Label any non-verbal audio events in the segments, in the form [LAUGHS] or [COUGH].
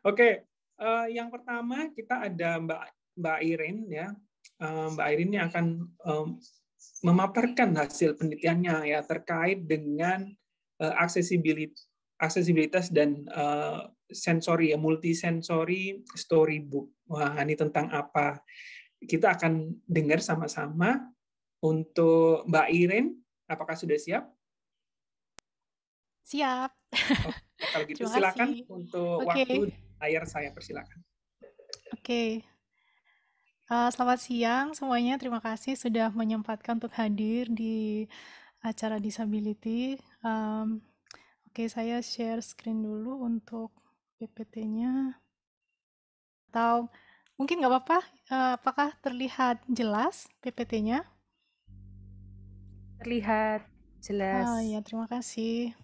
Oke, uh, yang pertama kita ada Mbak Mbak Irene ya. Uh, Mbak Irin yang akan um, memaparkan hasil penelitiannya ya terkait dengan uh, eh, aksesibilitas aksesibilitas dan uh, sensori ya multisensori storybook. Wah, ini tentang apa? Kita akan dengar sama-sama untuk Mbak Irin, apakah sudah siap? Siap. Oh, kalau gitu silakan untuk okay. waktu air saya persilakan. Oke. Okay. Uh, eh, selamat siang semuanya. Terima kasih sudah menyempatkan untuk hadir di acara disability. Um, Oke, okay, saya share screen dulu untuk PPT-nya. Atau mungkin nggak apa-apa, uh, apakah terlihat jelas PPT-nya? Terlihat jelas. Oh ya, terima kasih.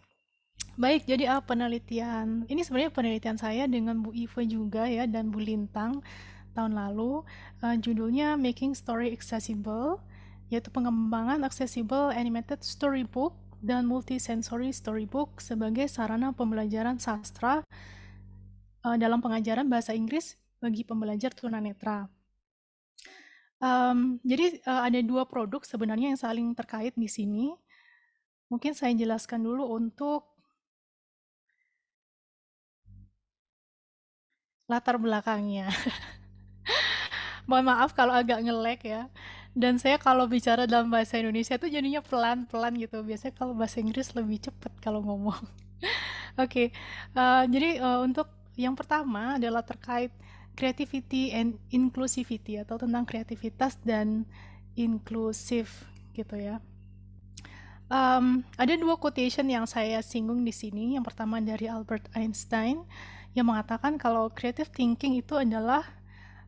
Baik, jadi uh, penelitian ini sebenarnya penelitian saya dengan Bu Ive juga ya dan Bu Lintang tahun lalu uh, judulnya Making Story Accessible yaitu pengembangan accessible animated storybook dan multisensory storybook sebagai sarana pembelajaran sastra uh, dalam pengajaran bahasa Inggris bagi pembelajar tunanetra. Um, jadi uh, ada dua produk sebenarnya yang saling terkait di sini. Mungkin saya jelaskan dulu untuk latar belakangnya. [LAUGHS] Mohon maaf kalau agak ngelek ya. Dan saya kalau bicara dalam bahasa Indonesia itu jadinya pelan-pelan gitu. Biasanya kalau bahasa Inggris lebih cepat kalau ngomong. [LAUGHS] Oke, okay. uh, eh, jadi uh, untuk yang pertama adalah terkait creativity and inclusivity atau tentang kreativitas dan inklusif gitu ya. Um, ada dua quotation yang saya singgung di sini. Yang pertama dari Albert Einstein yang mengatakan kalau creative thinking itu adalah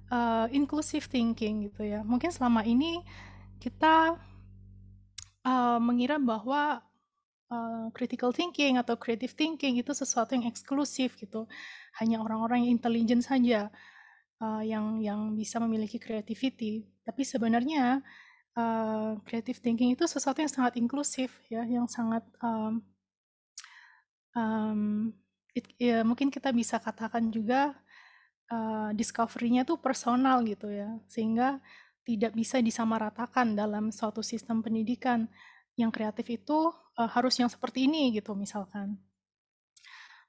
uh, inclusive thinking gitu ya. Mungkin selama ini kita uh, mengira bahwa uh, critical thinking atau creative thinking itu sesuatu yang eksklusif gitu. Hanya orang-orang yang intelligent saja uh, yang yang bisa memiliki creativity. Tapi sebenarnya uh, creative thinking itu sesuatu yang sangat inklusif ya, yang sangat um, um, it, ya, mungkin kita bisa katakan juga uh, discovery-nya tuh personal gitu ya sehingga tidak bisa disamaratakan dalam suatu sistem pendidikan yang kreatif itu uh, harus yang seperti ini gitu misalkan.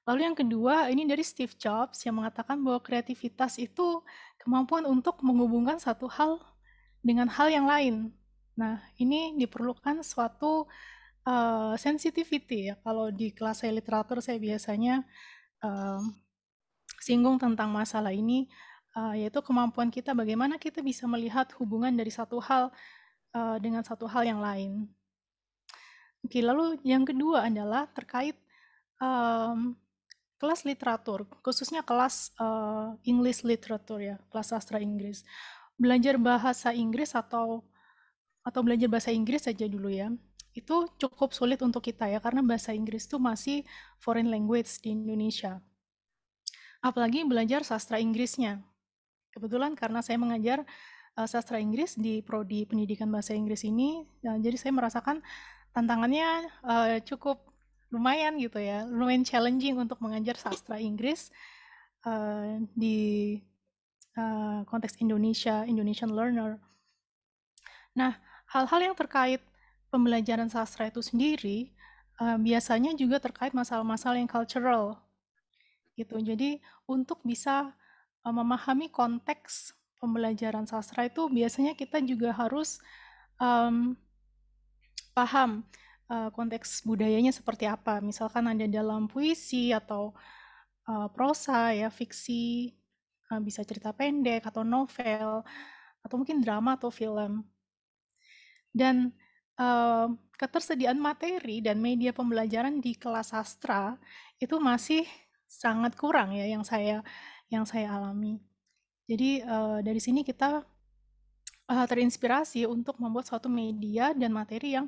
Lalu yang kedua ini dari Steve Jobs yang mengatakan bahwa kreativitas itu kemampuan untuk menghubungkan satu hal dengan hal yang lain. Nah, ini diperlukan suatu Eh, sensitivity ya. Kalau di kelas saya literatur saya biasanya uh, singgung tentang masalah ini uh, yaitu kemampuan kita bagaimana kita bisa melihat hubungan dari satu hal uh, dengan satu hal yang lain. Oke, lalu yang kedua adalah terkait um, kelas literatur, khususnya kelas uh, English literature ya, kelas sastra Inggris. Belajar bahasa Inggris atau atau belajar bahasa Inggris saja dulu ya itu cukup sulit untuk kita ya karena bahasa Inggris itu masih foreign language di Indonesia. Apalagi belajar sastra Inggrisnya. Kebetulan karena saya mengajar eh, sastra Inggris di prodi pendidikan bahasa Inggris ini, nah, jadi saya merasakan tantangannya eh, cukup lumayan gitu ya, lumayan challenging untuk mengajar sastra Inggris di konteks Indonesia, Indonesian learner. Nah, hal-hal yang terkait pembelajaran sastra itu sendiri uh, biasanya juga terkait masalah-masalah yang cultural gitu. Jadi untuk bisa uh, memahami konteks pembelajaran sastra itu biasanya kita juga harus um, paham uh, konteks budayanya seperti apa. Misalkan ada dalam puisi atau uh, prosa ya fiksi, uh, bisa cerita pendek atau novel atau mungkin drama atau film. Dan Mmm, ketersediaan materi dan media pembelajaran di kelas sastra itu masih sangat kurang ya yang saya yang saya alami. Jadi dari sini kita terinspirasi untuk membuat suatu media dan materi yang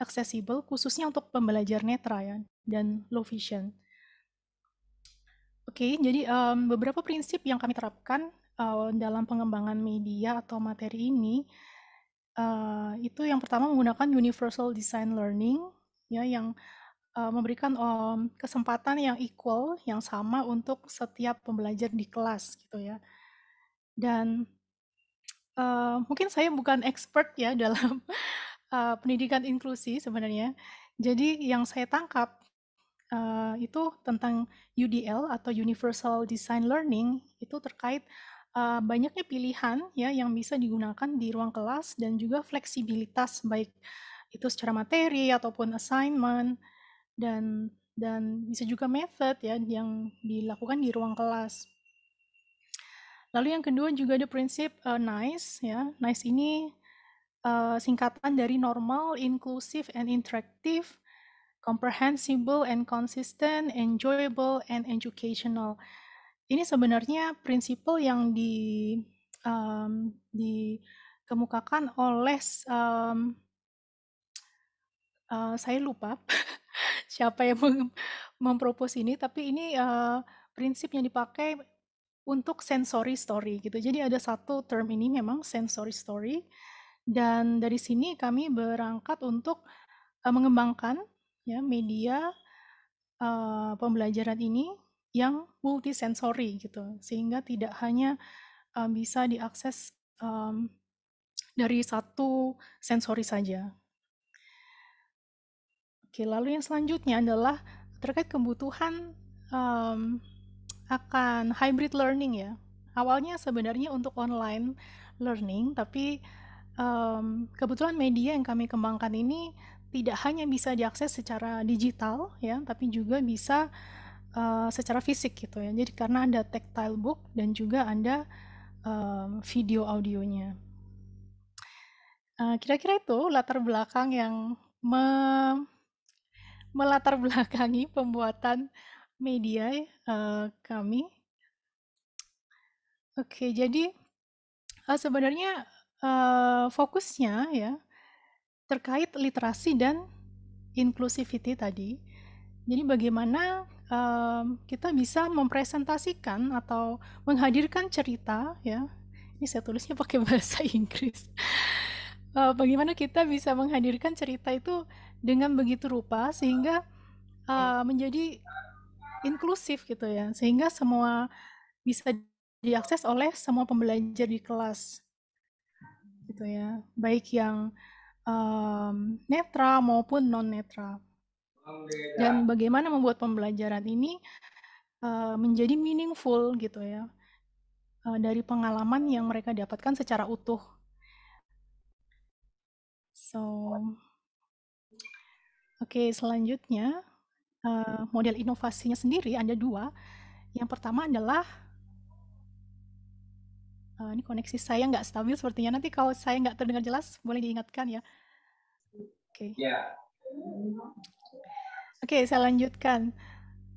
aksesibel khususnya untuk pembelajar netra ya dan low vision. Oke, okay, jadi um, beberapa prinsip yang kami terapkan uh, dalam pengembangan media atau materi ini Eh, itu yang pertama menggunakan universal design learning, ya, yang, uh, memberikan, um, kesempatan yang equal, yang sama untuk setiap pembelajar di kelas, gitu ya. Dan, uh, mungkin saya bukan expert ya [LAUGHS] dalam, uh, pendidikan inklusi sebenarnya. Jadi yang saya tangkap, uh, itu tentang UDL atau universal design learning, itu terkait uh, banyaknya pilihan ya yang bisa digunakan di ruang kelas dan juga fleksibilitas baik itu secara materi ataupun assignment dan dan bisa juga method ya yang dilakukan di ruang kelas. Lalu yang kedua juga ada prinsip uh, NICE ya. NICE ini uh, singkatan dari normal, inclusive and interactive, comprehensible and consistent, enjoyable and educational ini sebenarnya prinsip yang di um, dikemukakan oleh um, uh, saya lupa [LAUGHS] siapa yang mem mempropos ini tapi ini uh, prinsip yang dipakai untuk sensory story gitu jadi ada satu term ini memang sensory story dan dari sini kami berangkat untuk uh, mengembangkan ya media uh, pembelajaran ini yang multisensori gitu sehingga tidak hanya um, bisa diakses um, dari satu sensori saja. Oke, lalu yang selanjutnya adalah terkait kebutuhan um, akan hybrid learning ya. Awalnya sebenarnya untuk online learning, tapi um, mmm, kebetulan media yang kami kembangkan ini tidak hanya bisa diakses secara digital ya, tapi juga bisa Eh, secara fisik gitu ya. Jadi karena ada tactile book dan juga ada uh, video audionya. kira eh, kira-kira itu latar belakang yang me melatar belakangi pembuatan media uh, kami. Oke, jadi uh, sebenarnya uh, fokusnya ya terkait literasi dan inclusivity tadi. Jadi bagaimana um, kita bisa mempresentasikan atau menghadirkan cerita ya ini saya tulisnya pakai [LAUGHS] bahasa Inggris uh, bagaimana kita bisa menghadirkan cerita itu dengan begitu rupa sehingga uh, menjadi inklusif gitu ya sehingga semua bisa diakses oleh semua pembelajar di kelas gitu ya baik yang um, netra maupun non netra dan bagaimana membuat pembelajaran ini uh, menjadi meaningful gitu ya uh, dari pengalaman yang mereka dapatkan secara utuh. So, oke okay, selanjutnya uh, model inovasinya sendiri ada dua. Yang pertama adalah uh, ini koneksi saya nggak stabil sepertinya. Nanti kalau saya nggak terdengar jelas boleh diingatkan ya. Oke. Okay. Ya. Yeah. Oke, saya lanjutkan.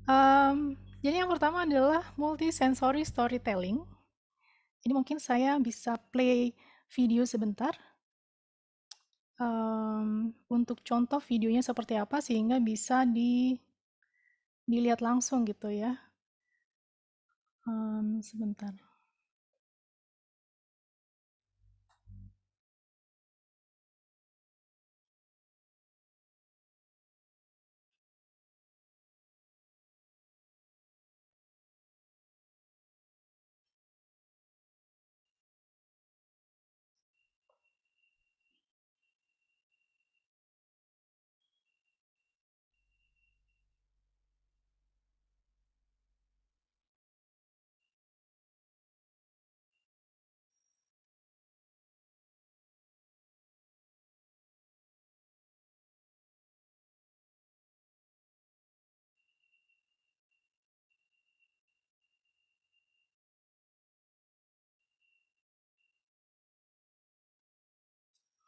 Um, jadi yang pertama adalah multisensory storytelling. Ini mungkin saya bisa play video sebentar, um, untuk contoh videonya seperti apa sehingga bisa di dilihat langsung gitu ya. Um, sebentar.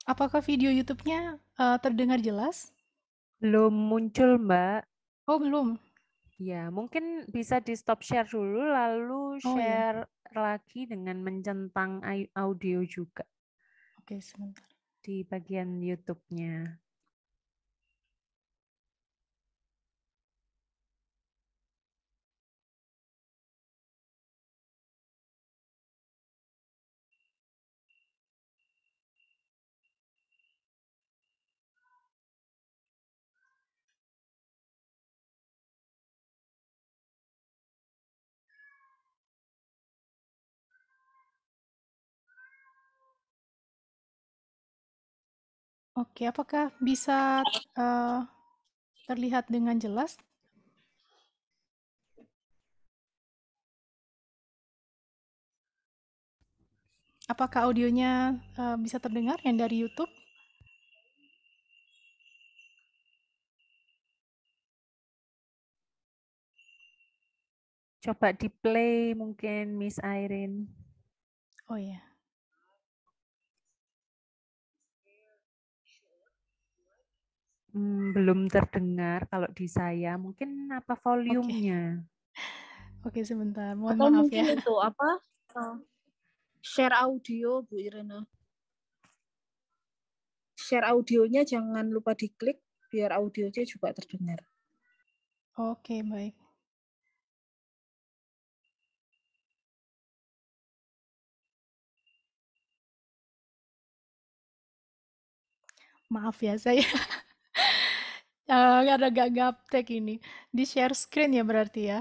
Apakah video YouTube-nya, uh, terdengar jelas? Belum muncul, Mbak. Oh, belum? Ya, mungkin bisa di stop share dulu, lalu Oh, iya. share lagi dengan mencentang audio juga. Oke, sebentar. Di bagian YouTube-nya. Oke, apakah bisa uh, terlihat dengan jelas? Apakah audionya uh, bisa terdengar yang dari YouTube? Coba di play mungkin Miss Irene. Oh ya. Yeah. Hmm, belum terdengar kalau di saya. Mungkin apa volumenya? Oke, okay. okay, sebentar. Mohon Atau maaf ya. itu apa? [LAUGHS] Eh, share audio Bu Irena. Share audionya jangan lupa diklik biar audionya juga terdengar. Oke, okay, baik. Maaf ya saya [LAUGHS] Uh, ada gak gaptek ini. Di share screen ya berarti ya?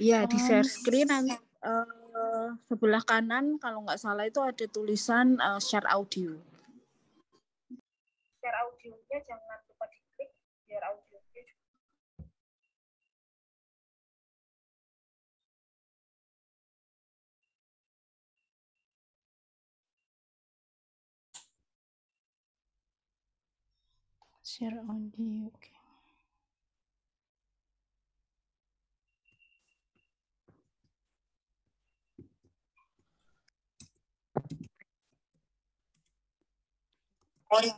Iya, di share screen nanti uh, sebelah kanan kalau nggak salah itu ada tulisan, uh, share audio. Share audionya jangan share audio oke okay.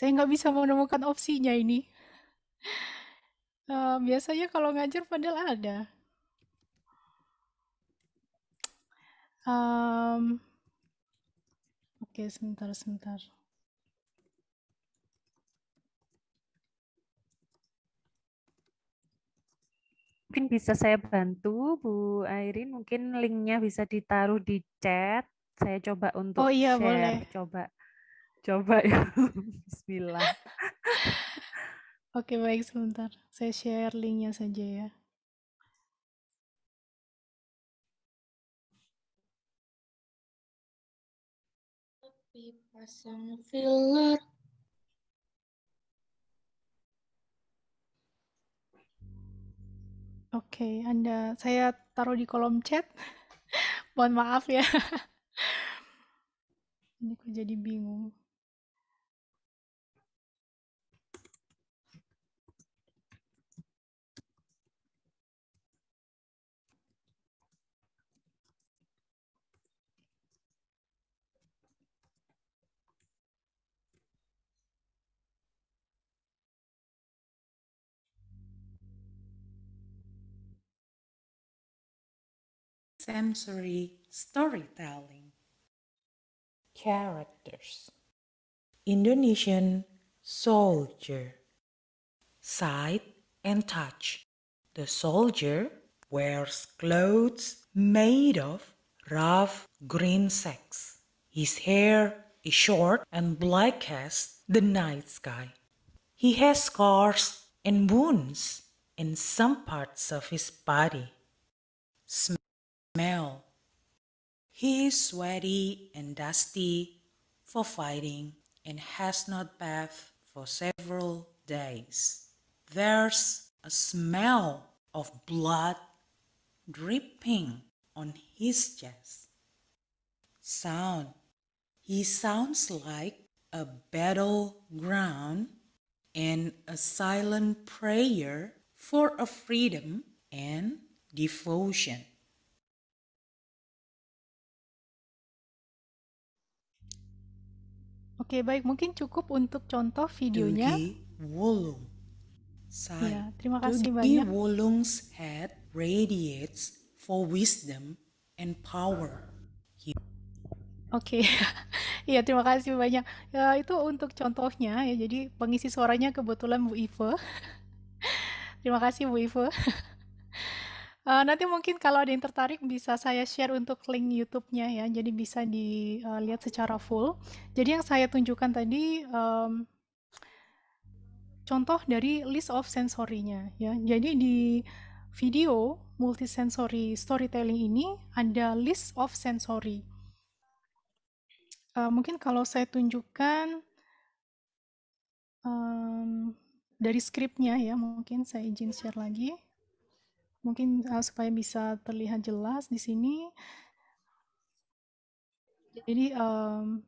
Saya nggak bisa menemukan opsinya ini. Uh, [LAUGHS] biasanya kalau ngajar padahal ada. Um, Oke, okay, sebentar, sebentar. Mungkin bisa saya bantu, Bu Airin. Mungkin linknya bisa ditaruh di chat. Saya coba untuk oh, iya, share. Boleh. Coba, coba ya. [LAUGHS] Bismillah. [LAUGHS] Oke, okay, baik sebentar. Saya share linknya saja ya. pasang filler Oke, okay, Anda saya taruh di kolom chat. [LAUGHS] Mohon maaf ya. [LAUGHS] Ini kok jadi bingung. sensory storytelling. Characters Indonesian soldier. Sight and touch. The soldier wears clothes made of rough green sacks. His hair is short and black as the night sky. He has scars and wounds in some parts of his body. Sm Mel. He is sweaty and dusty for fighting and has not bathed for several days. There's a smell of blood dripping on his chest. Sound. He sounds like a battle ground, and a silent prayer for a freedom and devotion. Oke, baik. Mungkin cukup untuk contoh videonya. Dudi Ya, terima kasih Dugi banyak. Wolung's head radiates for wisdom and power. He... Oke. Okay. [LAUGHS] Iya, terima kasih banyak. Ya, itu untuk contohnya ya. Jadi pengisi suaranya kebetulan Bu Ive. [LAUGHS] terima kasih Bu Ive. [LAUGHS] Uh, nanti mungkin kalau ada yang tertarik bisa saya share untuk link YouTube-nya ya, jadi bisa dilihat eh, secara full. Jadi yang saya tunjukkan tadi, um, contoh dari list of sensornya ya. Jadi di video multisensory storytelling ini ada list of sensory. Uh, mungkin kalau saya tunjukkan, um, dari skripnya ya, mungkin saya izin share lagi mungkin uh, supaya bisa terlihat jelas di sini. Jadi um,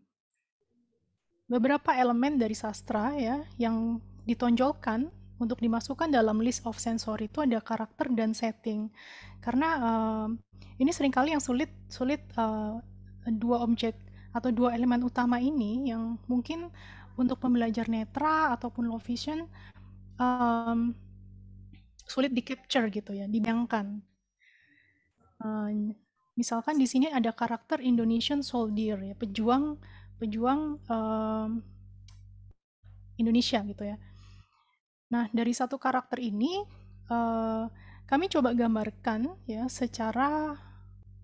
beberapa elemen dari sastra ya yang ditonjolkan untuk dimasukkan dalam list of sensor itu ada karakter dan setting. Karena um, ini seringkali yang sulit sulit uh, dua objek atau dua elemen utama ini yang mungkin untuk pembelajar netra ataupun low vision um, sulit di capture gitu ya, dibayangkan. Uh, misalkan di sini ada karakter Indonesian soldier ya, pejuang pejuang uh, Indonesia gitu ya. Nah, dari satu karakter ini uh, kami coba gambarkan ya secara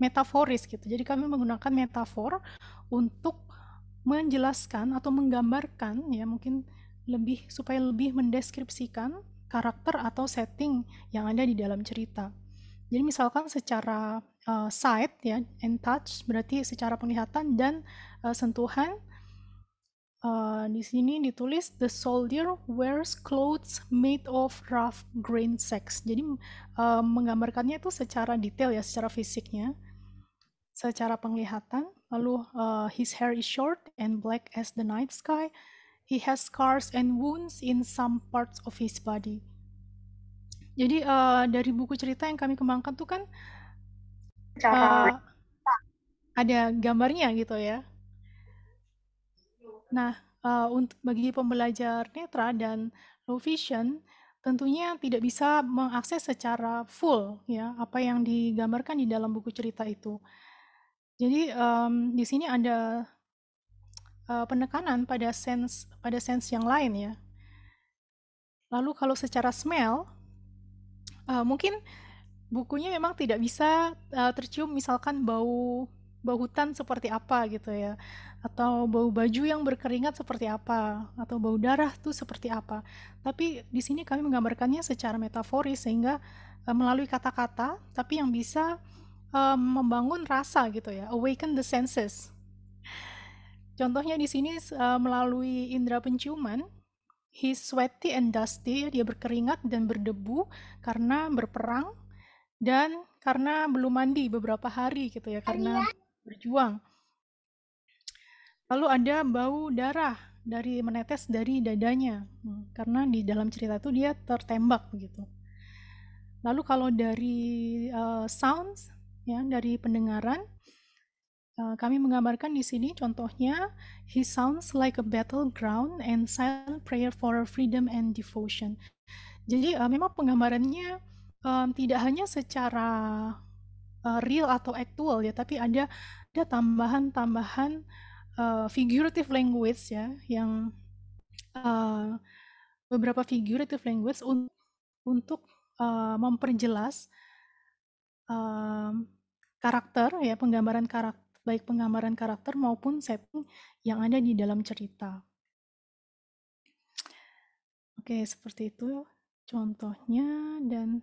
metaforis gitu. Jadi kami menggunakan metafor untuk menjelaskan atau menggambarkan ya mungkin lebih supaya lebih mendeskripsikan karakter atau setting yang ada di dalam cerita. Jadi misalkan secara uh, sight ya and touch berarti secara penglihatan dan uh, sentuhan uh, di sini ditulis the soldier wears clothes made of rough grain sacks. Jadi uh, menggambarkannya itu secara detail ya secara fisiknya, secara penglihatan. Lalu uh, his hair is short and black as the night sky he has scars and wounds in some parts of his body. Jadi uh, dari buku cerita yang kami kembangkan tuh kan uh, ada gambarnya gitu ya. Nah, uh, untuk bagi pembelajar netra dan low vision tentunya tidak bisa mengakses secara full ya apa yang digambarkan di dalam buku cerita itu. Jadi um, di sini ada uh, penekanan pada sense pada sense yang lain ya. Lalu kalau secara smell uh, mungkin bukunya memang tidak bisa uh, tercium misalkan bau bau hutan seperti apa gitu ya atau bau baju yang berkeringat seperti apa atau bau darah tuh seperti apa tapi di sini kami menggambarkannya secara metaforis sehingga uh, melalui kata-kata tapi yang bisa um, membangun rasa gitu ya awaken the senses Contohnya di sini uh, melalui indera penciuman, he sweaty and dusty, dia berkeringat dan berdebu karena berperang dan karena belum mandi beberapa hari gitu ya, karena iya. berjuang. Lalu ada bau darah dari menetes dari dadanya hmm, karena di dalam cerita itu dia tertembak begitu. Lalu kalau dari uh, sounds ya dari pendengaran Eh, kami menggambarkan di sini contohnya he sounds like a battleground and silent prayer for freedom and devotion. Jadi uh, memang penggambarannya um, tidak hanya secara uh, real atau actual ya, tapi ada ada tambahan-tambahan uh, figurative language ya yang uh, beberapa figurative language un untuk uh, memperjelas uh, karakter ya penggambaran karakter baik penggambaran karakter maupun setting yang ada di dalam cerita. Oke, seperti itu contohnya dan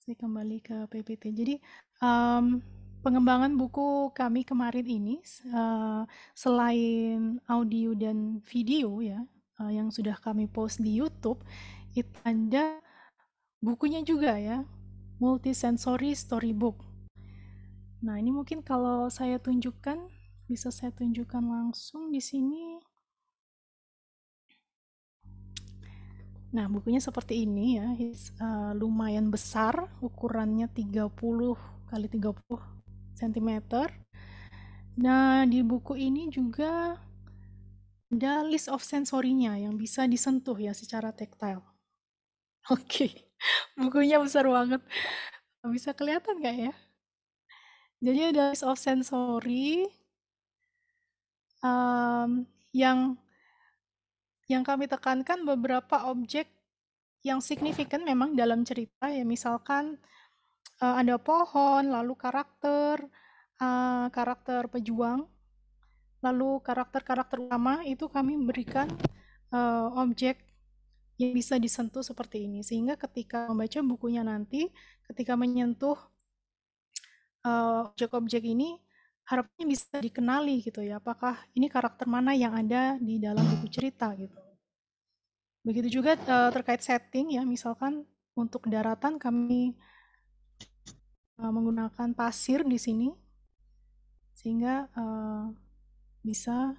saya kembali ke PPT. Jadi um, pengembangan buku kami kemarin ini uh, selain audio dan video ya uh, yang sudah kami post di YouTube, itu ada bukunya juga ya, multisensory storybook. Nah, ini mungkin kalau saya tunjukkan, bisa saya tunjukkan langsung di sini. Nah, bukunya seperti ini ya, uh, lumayan besar, ukurannya 30 kali 30 cm. Nah, di buku ini juga ada list of sensorinya yang bisa disentuh ya secara tactile. [LAUGHS] Oke, okay. bukunya besar banget. Bisa kelihatan nggak ya? Jadi ada list of sensory um, yang yang kami tekankan beberapa objek yang signifikan memang dalam cerita ya misalkan uh, ada pohon, lalu karakter uh, karakter pejuang, lalu karakter-karakter utama itu kami berikan uh, objek yang bisa disentuh seperti ini sehingga ketika membaca bukunya nanti ketika menyentuh Eh, objek-objek uh, ini harapnya bisa dikenali gitu ya apakah ini karakter mana yang ada di dalam buku cerita gitu begitu juga uh, terkait setting ya misalkan untuk daratan kami uh, menggunakan pasir di sini sehingga uh, bisa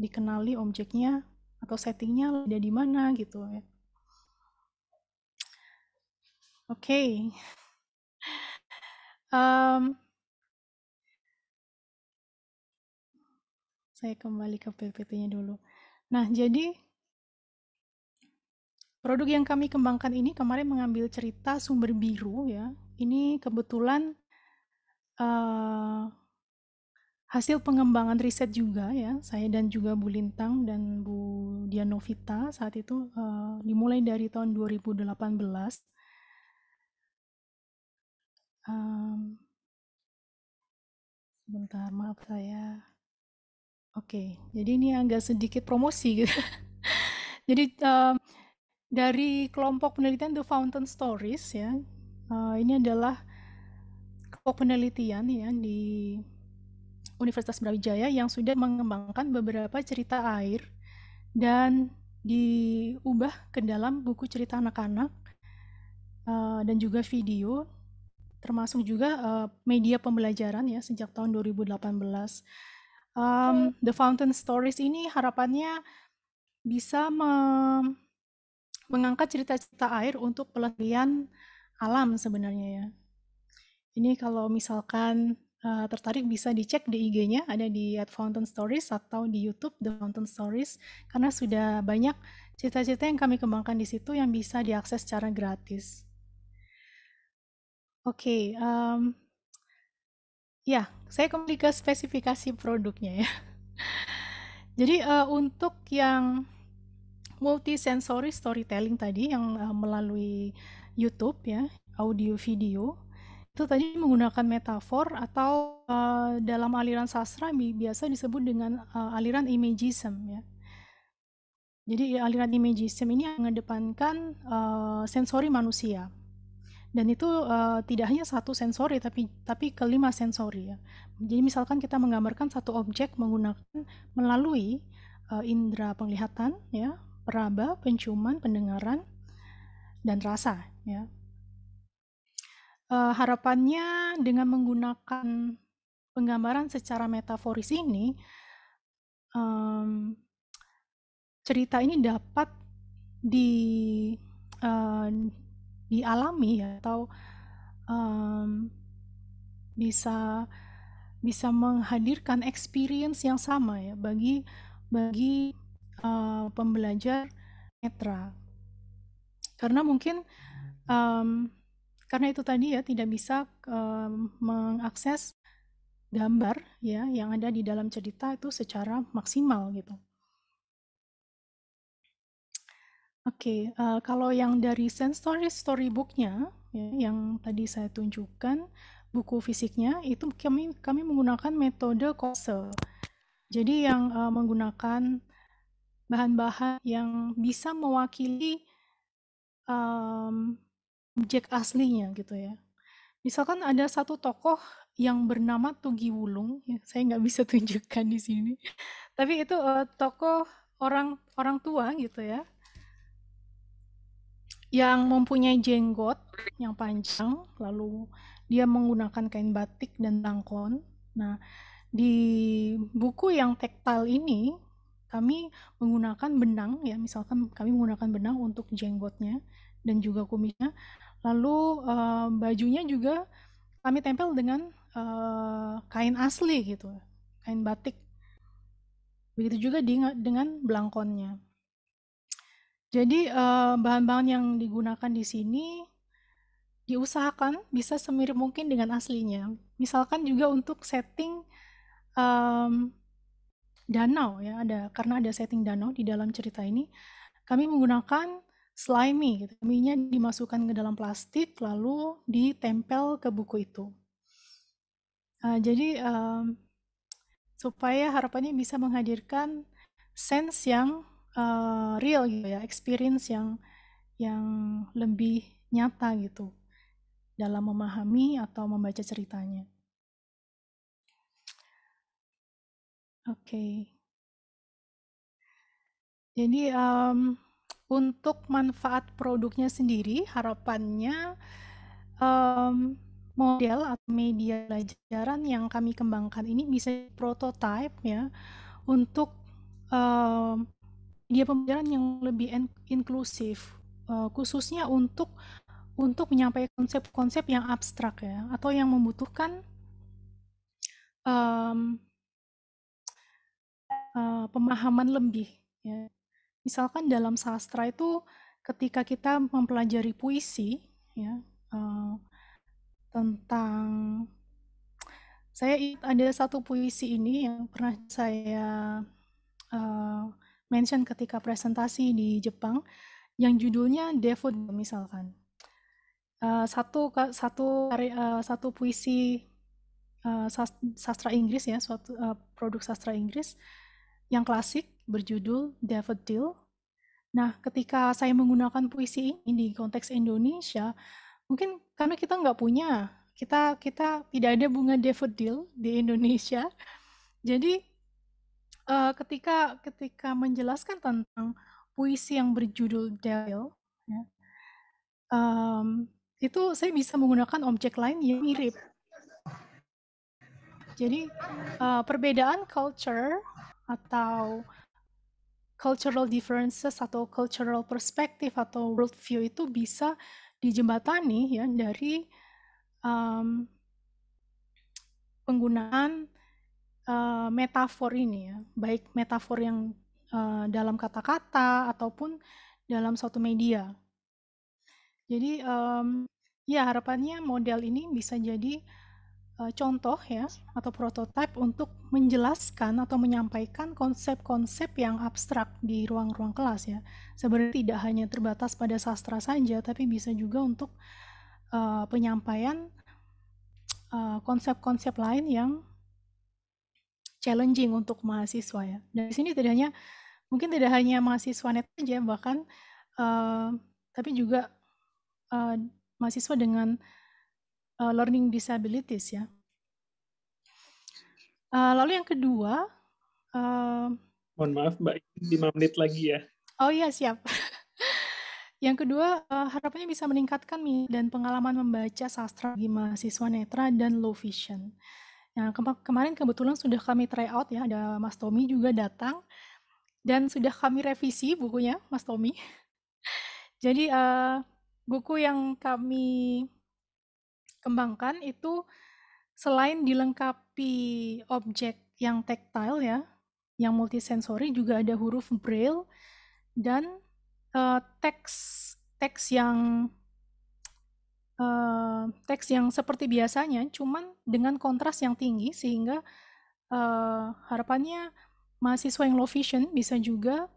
dikenali objeknya atau settingnya ada di mana gitu ya oke okay. um, saya kembali ke PPT-nya dulu. Nah, jadi produk yang kami kembangkan ini kemarin mengambil cerita sumber biru ya. Ini kebetulan uh, hasil pengembangan riset juga ya. Saya dan juga Bu Lintang dan Bu Dianovita saat itu uh, dimulai dari tahun 2018. Um, sebentar, maaf saya Oke, jadi ini agak sedikit promosi gitu. [LAUGHS] jadi um, dari kelompok penelitian The Fountain Stories ya, uh, ini adalah kelompok penelitian ya di Universitas Brawijaya yang sudah mengembangkan beberapa cerita air dan diubah ke dalam buku cerita anak-anak uh, dan juga video termasuk juga uh, media pembelajaran ya sejak tahun 2018 um, The Fountain Stories ini harapannya bisa me mengangkat cerita-cerita air untuk pelestarian alam sebenarnya ya. Ini kalau misalkan uh, tertarik bisa dicek di IG-nya ada di at Fountain Stories atau di YouTube The Fountain Stories karena sudah banyak cerita-cerita yang kami kembangkan di situ yang bisa diakses secara gratis. Oke, okay, um, Ya, saya kembali ke spesifikasi produknya ya. [LAUGHS] Jadi uh, untuk yang multisensory storytelling tadi yang uh, melalui YouTube ya, audio video itu tadi menggunakan metafor atau uh, dalam aliran sastra biasa disebut dengan uh, aliran imagism ya. Jadi aliran imagism ini mengedepankan uh, sensori manusia dan itu uh, tidak hanya satu sensori tapi tapi kelima sensori ya. Jadi misalkan kita menggambarkan satu objek menggunakan melalui uh, indera penglihatan ya, peraba, penciuman, pendengaran dan rasa ya. Uh, harapannya dengan menggunakan penggambaran secara metaforis ini um, cerita ini dapat di uh, dialami atau um, bisa bisa menghadirkan experience yang sama ya bagi bagi uh, pembelajar netra karena mungkin um, karena itu tadi ya tidak bisa um, mengakses gambar ya yang ada di dalam cerita itu secara maksimal gitu Oke, uh, kalau yang dari Sensory storybooknya ya, yang tadi saya tunjukkan buku fisiknya, itu kami kami menggunakan metode Kose. Jadi yang, uh, menggunakan bahan-bahan yang bisa mewakili, um, objek aslinya gitu ya. Misalkan ada satu tokoh yang bernama Tugi Wulung, ya saya nggak bisa [LAUGHS] tunjukkan di sini, tapi itu, uh, tokoh orang orang tua gitu ya yang mempunyai jenggot yang panjang, lalu dia menggunakan kain batik dan tangkon. Nah, di buku yang tektal ini kami menggunakan benang ya, misalkan kami menggunakan benang untuk jenggotnya dan juga kumisnya. Lalu uh, bajunya juga kami tempel dengan uh, kain asli gitu, kain batik. Begitu juga dengan belangkonnya. Jadi eh, bahan-bahan yang digunakan di sini diusahakan bisa semirip mungkin dengan aslinya. Misalkan juga untuk setting um, danau ya ada karena ada setting danau di dalam cerita ini kami menggunakan slimy gitu. minyak dimasukkan ke dalam plastik lalu ditempel ke buku itu. Uh, jadi um, supaya harapannya bisa menghadirkan sense yang uh, real gitu ya experience yang yang lebih nyata gitu dalam memahami atau membaca ceritanya oke okay. jadi um, untuk manfaat produknya sendiri harapannya um, model atau media pelajaran yang kami kembangkan ini bisa prototipe ya untuk um, dia pembelajaran yang lebih inklusif uh, khususnya untuk untuk menyampaikan konsep-konsep yang abstrak ya atau yang membutuhkan um, uh, pemahaman lebih ya misalkan dalam sastra itu ketika kita mempelajari puisi ya uh, tentang saya ada satu puisi ini yang pernah saya uh, mention ketika presentasi di Jepang yang judulnya Devo misalkan. Uh, satu satu uh, satu puisi uh, sastra Inggris ya, suatu uh, produk sastra Inggris yang klasik berjudul Deal. Nah, ketika saya menggunakan puisi ini di konteks Indonesia, mungkin karena kita nggak punya kita kita tidak ada bunga Deal di Indonesia. Jadi uh, ketika ketika menjelaskan tentang puisi yang berjudul "Dale", ya, um, itu saya bisa menggunakan objek lain yang mirip. Jadi, uh, perbedaan culture atau cultural differences atau cultural perspective atau worldview itu bisa dijembatani ya dari, um, penggunaan Eh, metafor ini ya, baik metafor yang uh, dalam kata-kata ataupun dalam suatu media. Jadi um, ya harapannya model ini bisa jadi uh, contoh ya atau prototipe untuk menjelaskan atau menyampaikan konsep-konsep yang abstrak di ruang-ruang kelas ya. Sebenarnya tidak hanya terbatas pada sastra saja, tapi bisa juga untuk uh, penyampaian konsep-konsep lain yang challenging untuk mahasiswa ya. Dan di sini tidak hanya mungkin tidak hanya mahasiswa net saja bahkan uh, tapi juga uh, mahasiswa dengan uh, learning disabilities ya. Uh, lalu yang kedua, uh, mohon maaf Mbak, 5 menit lagi ya. Oh iya siap. [LAUGHS] yang kedua harapannya bisa meningkatkan dan pengalaman membaca sastra bagi mahasiswa netra dan low vision. Nah, kema kemarin kebetulan sudah kami try out ya, ada Mas Tommy juga datang dan sudah kami revisi bukunya, Mas Tommy. [LAUGHS] Jadi uh, buku yang kami kembangkan itu selain dilengkapi objek yang tactile ya, yang multisensori juga ada huruf braille dan uh, teks teks yang uh, teks yang seperti biasanya, cuman dengan kontras yang tinggi sehingga, uh, harapannya mahasiswa yang low vision bisa juga,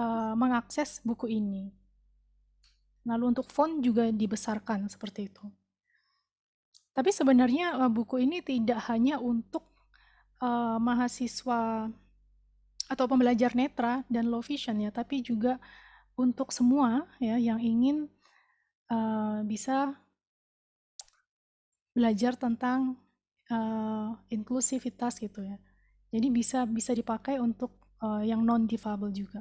uh, mengakses buku ini. Lalu untuk font juga dibesarkan, seperti itu. Tapi sebenarnya, uh, buku ini tidak hanya untuk, uh, mahasiswa atau pembelajar netra dan low vision ya, tapi juga untuk semua ya yang ingin, uh, bisa belajar tentang uh, inklusivitas gitu ya. Jadi bisa bisa dipakai untuk uh, yang non difabel juga.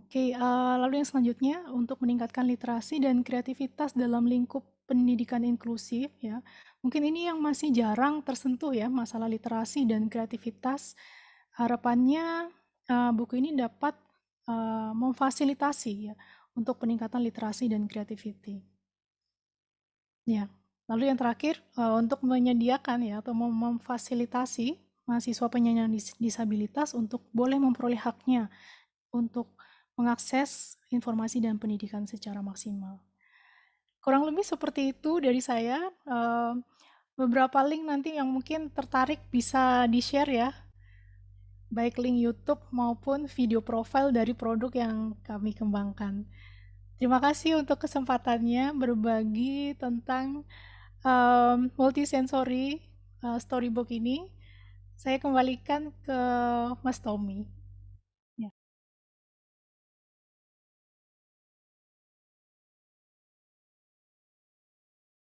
Oke, okay, uh, eh, lalu yang selanjutnya untuk meningkatkan literasi dan kreativitas dalam lingkup pendidikan inklusif ya. Mungkin ini yang masih jarang tersentuh ya masalah literasi dan kreativitas. Harapannya uh, buku ini dapat uh, memfasilitasi ya untuk peningkatan literasi dan kreativiti. Ya. Lalu yang terakhir eh, untuk menyediakan ya atau memfasilitasi mahasiswa penyandang disabilitas untuk boleh memperoleh haknya untuk mengakses informasi dan pendidikan secara maksimal. Kurang lebih seperti itu dari saya. Beberapa link nanti yang mungkin tertarik bisa di-share ya baik link YouTube maupun video profil dari produk yang kami kembangkan. Terima kasih untuk kesempatannya berbagi tentang um, multisensory uh, storybook ini saya kembalikan ke Mas Tommy.